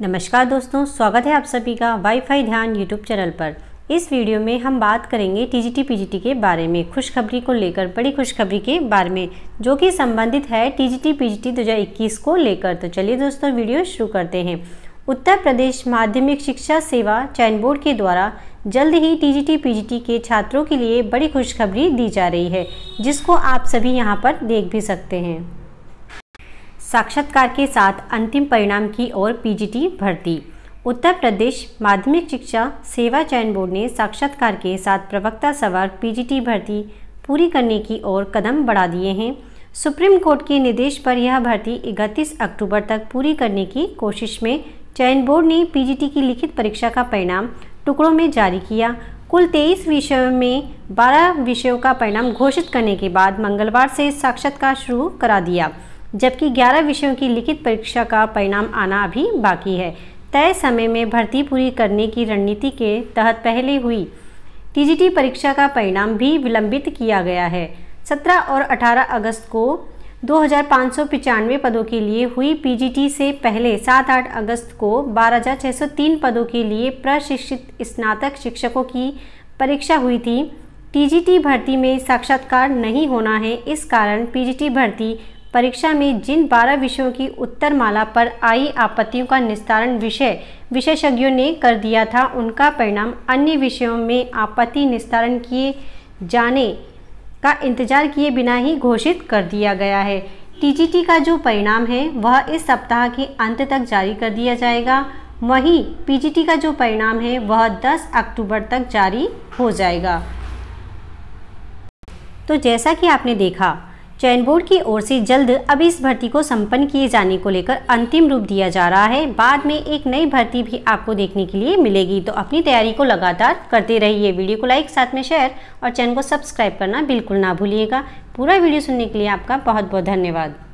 नमस्कार दोस्तों स्वागत है आप सभी का वाईफाई ध्यान यूट्यूब चैनल पर इस वीडियो में हम बात करेंगे टीजीटी पीजीटी के बारे में खुशखबरी को लेकर बड़ी खुशखबरी के बारे में जो कि संबंधित है टीजीटी पीजीटी 2021 को लेकर तो चलिए दोस्तों वीडियो शुरू करते हैं उत्तर प्रदेश माध्यमिक शिक्षा सेवा चयन बोर्ड के द्वारा जल्द ही टीजीटी पीजीटी के छात्रों के लिए बड़ी खुशखबरी दी जा रही है जिसको आप सभी यहाँ पर देख भी सकते हैं साक्षात्कार के साथ अंतिम परिणाम की ओर पीजीटी भर्ती उत्तर प्रदेश माध्यमिक शिक्षा सेवा चयन बोर्ड ने साक्षात्कार के साथ प्रवक्ता सवार पीजीटी भर्ती पूरी करने की ओर कदम बढ़ा दिए हैं सुप्रीम कोर्ट के निर्देश पर यह भर्ती 31 अक्टूबर तक पूरी करने की कोशिश में चयन बोर्ड ने पीजीटी की लिखित परीक्षा का परिणाम टुकड़ों में जारी किया कुल 23 विषयों में 12 विषयों का परिणाम घोषित करने के बाद मंगलवार से साक्षात्कार शुरू करा दिया जबकि 11 विषयों की लिखित परीक्षा का परिणाम आना अभी बाकी है तय समय में भर्ती पूरी करने की रणनीति के तहत पहले हुई टीजीटी परीक्षा का परिणाम भी विलंबित किया गया है 17 और 18 अगस्त को दो पदों के लिए हुई पीजीटी से पहले 7-8 अगस्त को 12,603 पदों के लिए प्रशिक्षित स्नातक शिक्षकों की परीक्षा हुई थी टीजीटी भर्ती में साक्षात्कार नहीं होना है इस कारण पीजीटी भर्ती परीक्षा में जिन 12 विषयों की उत्तर माला पर आई आपत्तियों का निस्तारण विषय विशेषज्ञों ने कर दिया था उनका परिणाम अन्य विषयों में आपत्ति निस्तारण किए जाने का इंतजार किए बिना ही घोषित कर दिया गया है टीजीटी का जो परिणाम है वह इस सप्ताह के अंत तक जारी कर दिया जाएगा वहीं पीजीटी का जो परिणाम है वह 10 अक्टूबर तक जारी हो जाएगा तो जैसा कि आपने देखा चयन बोर्ड की ओर से जल्द अब इस भर्ती को संपन्न किए जाने को लेकर अंतिम रूप दिया जा रहा है बाद में एक नई भर्ती भी आपको देखने के लिए मिलेगी तो अपनी तैयारी को लगातार करते रहिए वीडियो को लाइक साथ में शेयर और चैनल को सब्सक्राइब करना बिल्कुल ना भूलिएगा पूरा वीडियो सुनने के लिए आपका बहुत बहुत धन्यवाद